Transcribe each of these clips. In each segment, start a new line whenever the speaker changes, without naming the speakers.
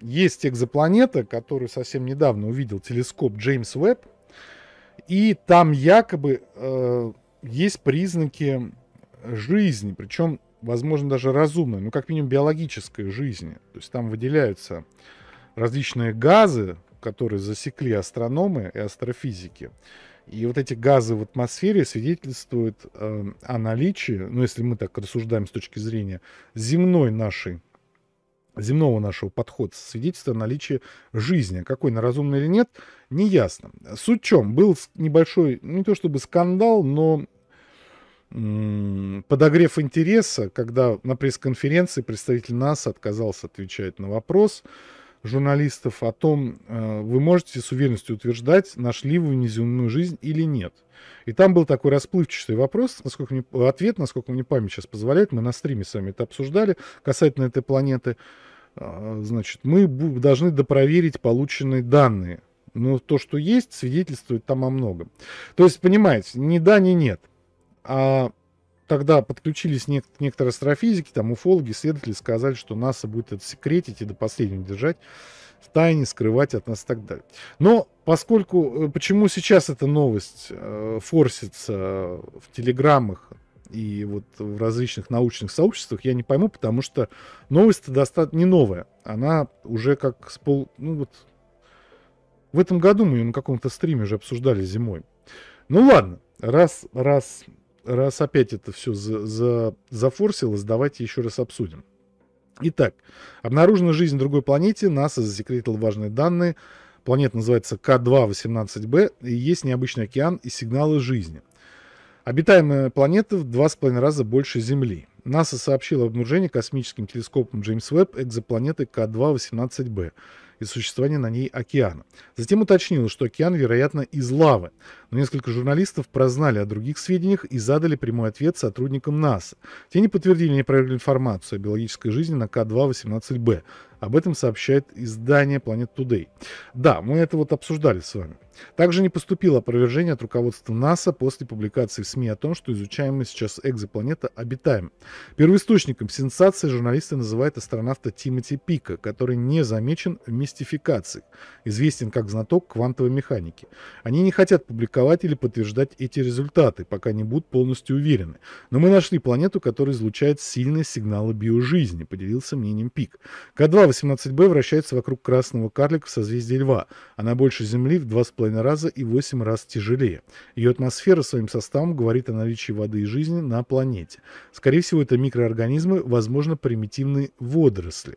Есть экзопланета, которую совсем недавно увидел телескоп Джеймс Уэбб, и там якобы э, есть признаки жизни, причем, возможно, даже разумной, ну, как минимум, биологической жизни. То есть там выделяются различные газы, которые засекли астрономы и астрофизики. И вот эти газы в атмосфере свидетельствуют э, о наличии, ну, если мы так рассуждаем с точки зрения земной нашей земного нашего подхода, свидетельство о наличии жизни. Какой, на разумный или нет, не ясно. Суть в чем? Был небольшой, не то чтобы скандал, но подогрев интереса, когда на пресс-конференции представитель НАСА отказался отвечать на вопрос, журналистов о том, э, вы можете с уверенностью утверждать, нашли вы внеземную жизнь или нет. И там был такой расплывчатый вопрос, насколько мне, ответ, насколько мне память сейчас позволяет, мы на стриме с вами это обсуждали, касательно этой планеты. А, значит, мы должны допроверить полученные данные. Но то, что есть, свидетельствует там о многом. То есть, понимаете, ни да, ни нет. А тогда подключились нек- некоторые астрофизики, там уфологи, исследователи, сказали, что НАСА будет это секретить и до последнего держать в тайне, скрывать от нас и так далее. Но поскольку, э, почему сейчас эта новость э, форсится в телеграммах и вот в различных научных сообществах, я не пойму, потому что новость-то достаточно не новая. Она уже как с пол... Ну вот в этом году мы ее на каком-то стриме уже обсуждали зимой. Ну ладно, раз, раз раз опять это все за, за, зафорсилось, давайте еще раз обсудим. Итак, обнаружена жизнь на другой планете, НАСА засекретила важные данные. Планета называется К2-18b, и есть необычный океан и сигналы жизни. Обитаемая планета в 2,5 раза больше Земли. НАСА сообщило об обнаружении космическим телескопом Джеймс Уэбб экзопланеты К2-18b и существование на ней океана. Затем уточнилось, что океан, вероятно, из лавы. Но несколько журналистов прознали о других сведениях и задали прямой ответ сотрудникам НАСА. Те не подтвердили, не проверили информацию о биологической жизни на К2-18b. Об этом сообщает издание Planet Today. Да, мы это вот обсуждали с вами. Также не поступило опровержение от руководства НАСА после публикации в СМИ о том, что изучаемая сейчас экзопланета обитаем. Первоисточником сенсации журналисты называют астронавта Тимоти Пика, который не замечен в мистификации, известен как знаток квантовой механики. Они не хотят публиковать или подтверждать эти результаты, пока не будут полностью уверены. Но мы нашли планету, которая излучает сильные сигналы биожизни, поделился мнением Пик. К2-18b вращается вокруг красного карлика в созвездии Льва. Она больше Земли в 2,5 2,5 раза и 8 раз тяжелее. Ее атмосфера своим составом говорит о наличии воды и жизни на планете. Скорее всего, это микроорганизмы, возможно, примитивные водоросли.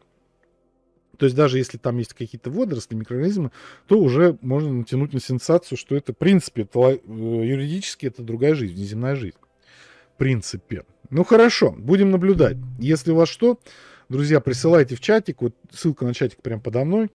То есть даже если там есть какие-то водоросли, микроорганизмы, то уже можно натянуть на сенсацию, что это, в принципе, это, э, юридически это другая жизнь, неземная жизнь. В принципе. Ну хорошо, будем наблюдать. Если у вас что, друзья, присылайте в чатик, вот ссылка на чатик прямо подо мной.